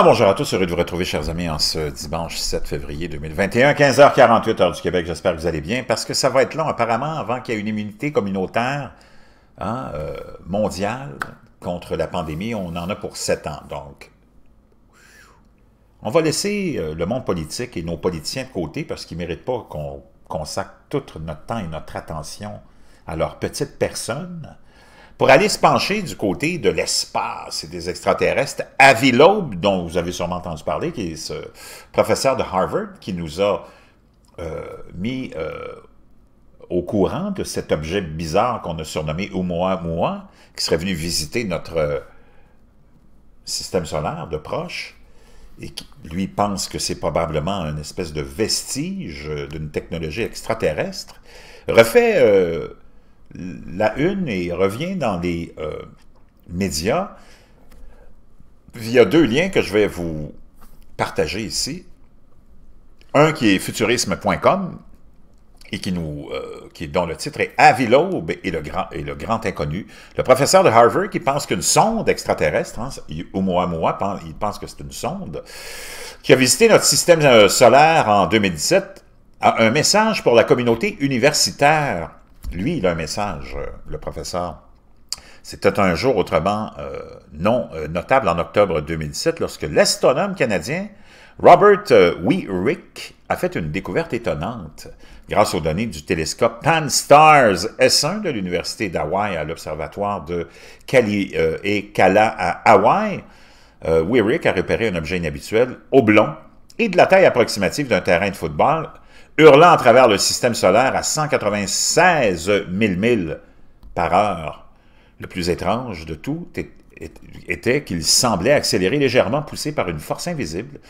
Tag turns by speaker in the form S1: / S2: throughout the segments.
S1: Ah, bonjour à tous, heureux de vous retrouver, chers amis, en ce dimanche 7 février 2021, 15h48, heure du Québec. J'espère que vous allez bien, parce que ça va être long, apparemment, avant qu'il y ait une immunité communautaire hein, euh, mondiale contre la pandémie. On en a pour 7 ans, donc. On va laisser euh, le monde politique et nos politiciens de côté, parce qu'ils ne méritent pas qu'on consacre tout notre temps et notre attention à leurs petites personnes, pour aller se pencher du côté de l'espace et des extraterrestres, Avi dont vous avez sûrement entendu parler, qui est ce professeur de Harvard, qui nous a euh, mis euh, au courant de cet objet bizarre qu'on a surnommé Oumuamua, qui serait venu visiter notre euh, système solaire de proche, et qui, lui, pense que c'est probablement une espèce de vestige d'une technologie extraterrestre, refait la une et revient dans les euh, médias via deux liens que je vais vous partager ici. Un qui est futurisme.com et qui nous, euh, dont le titre est Avilaube et le, grand, et le inconnu. Le professeur de Harvard qui pense qu'une sonde extraterrestre, hein, Oumuamua, il pense que c'est une sonde, qui a visité notre système euh, solaire en 2017, a un message pour la communauté universitaire lui, il a un message, euh, le professeur. C'était un jour autrement euh, non euh, notable en octobre 2007 lorsque l'astronome canadien Robert weirick a fait une découverte étonnante grâce aux données du télescope Pan-STARRS S1 de l'Université d'Hawaï à l'Observatoire de Kali et Kala à Hawaï. weirick a repéré un objet inhabituel, oblong, et de la taille approximative d'un terrain de football hurlant à travers le système solaire à 196 000 milles par heure. Le plus étrange de tout était qu'il semblait accélérer légèrement poussé par une force invisible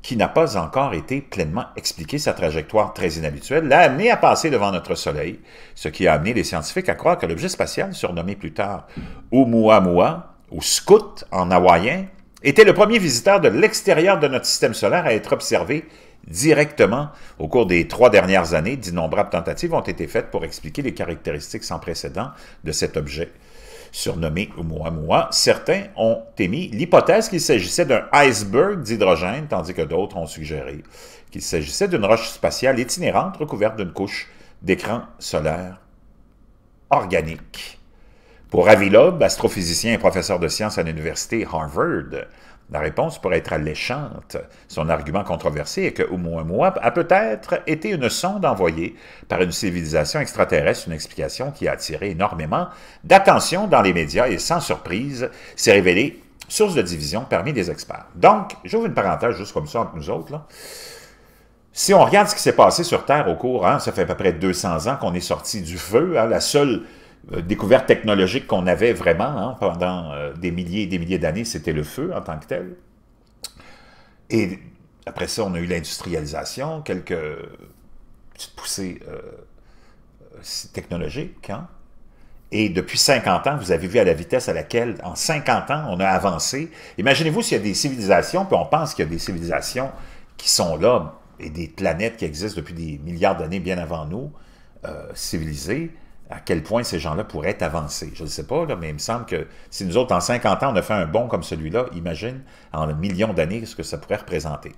S1: qui n'a pas encore été pleinement expliquée, sa trajectoire très inhabituelle, l'a amené à passer devant notre Soleil, ce qui a amené les scientifiques à croire que l'objet spatial, surnommé plus tard Oumuamua, ou Scout en hawaïen, était le premier visiteur de l'extérieur de notre système solaire à être observé directement au cours des trois dernières années. D'innombrables tentatives ont été faites pour expliquer les caractéristiques sans précédent de cet objet surnommé Oumuamua, certains ont émis l'hypothèse qu'il s'agissait d'un iceberg d'hydrogène, tandis que d'autres ont suggéré qu'il s'agissait d'une roche spatiale itinérante recouverte d'une couche d'écran solaire organique. Pour Avi Loeb, astrophysicien et professeur de sciences à l'université Harvard, la réponse pourrait être alléchante. Son argument controversé est que Oumuamua a peut-être été une sonde envoyée par une civilisation extraterrestre, une explication qui a attiré énormément d'attention dans les médias et sans surprise s'est révélée source de division parmi les experts. Donc, j'ouvre une parenthèse juste comme ça entre nous autres. Si on regarde ce qui s'est passé sur Terre au cours, ça fait à peu près 200 ans qu'on est sorti du feu, hein, la seule euh, découverte technologique qu'on avait vraiment hein, pendant euh, des milliers et des milliers d'années, c'était le feu en tant que tel. Et après ça, on a eu l'industrialisation, quelques petites poussées euh, technologiques. Hein. Et depuis 50 ans, vous avez vu à la vitesse à laquelle, en 50 ans, on a avancé. Imaginez-vous s'il y a des civilisations, puis on pense qu'il y a des civilisations qui sont là, et des planètes qui existent depuis des milliards d'années bien avant nous, civilisées, à quel point ces gens-là pourraient avancer? Je ne sais pas, mais il me semble que si nous autres, en 50 ans, on a fait un bond comme celui-là, imagine en un million d'années ce que ça pourrait représenter.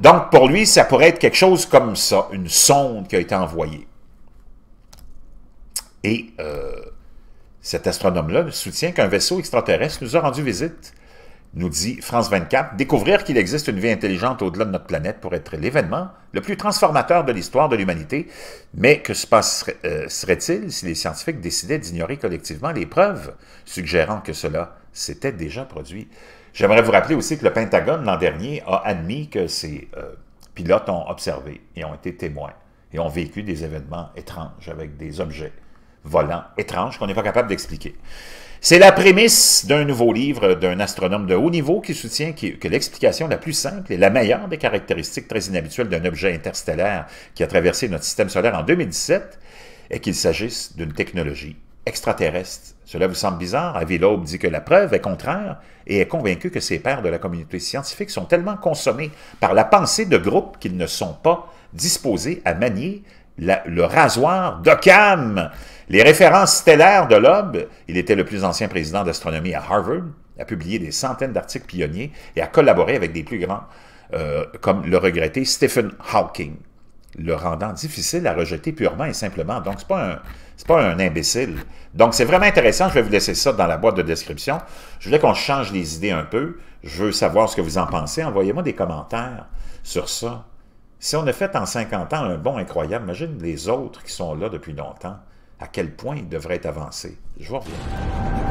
S1: Donc, pour lui, ça pourrait être quelque chose comme ça, une sonde qui a été envoyée. Et euh, cet astronome-là soutient qu'un vaisseau extraterrestre nous a rendu visite nous dit France 24, découvrir qu'il existe une vie intelligente au-delà de notre planète pourrait être l'événement le plus transformateur de l'histoire de l'humanité. Mais que se passerait-il euh, si les scientifiques décidaient d'ignorer collectivement les preuves suggérant que cela s'était déjà produit? J'aimerais vous rappeler aussi que le Pentagone, l'an dernier, a admis que ses euh, pilotes ont observé et ont été témoins et ont vécu des événements étranges avec des objets volant étrange qu'on n'est pas capable d'expliquer. C'est la prémisse d'un nouveau livre d'un astronome de haut niveau qui soutient que l'explication la plus simple et la meilleure des caractéristiques très inhabituelles d'un objet interstellaire qui a traversé notre système solaire en 2017 est qu'il s'agisse d'une technologie extraterrestre. Cela vous semble bizarre? Avi dit que la preuve est contraire et est convaincu que ses pairs de la communauté scientifique sont tellement consommés par la pensée de groupe qu'ils ne sont pas disposés à manier le rasoir Cam, Les références stellaires de l'OB, il était le plus ancien président d'astronomie à Harvard, a publié des centaines d'articles pionniers et a collaboré avec des plus grands, euh, comme le regretté Stephen Hawking, le rendant difficile à rejeter purement et simplement. Donc, ce n'est pas, pas, un imbécile. Donc, c'est vraiment intéressant. Je vais vous laisser ça dans la boîte de description. Je voulais qu'on change les idées un peu. Je veux savoir ce que vous en pensez. Envoyez-moi des commentaires sur ça. Si on a fait en 50 ans un bon incroyable, imagine les autres qui sont là depuis longtemps, à quel point ils devraient avancer Je vous reviens.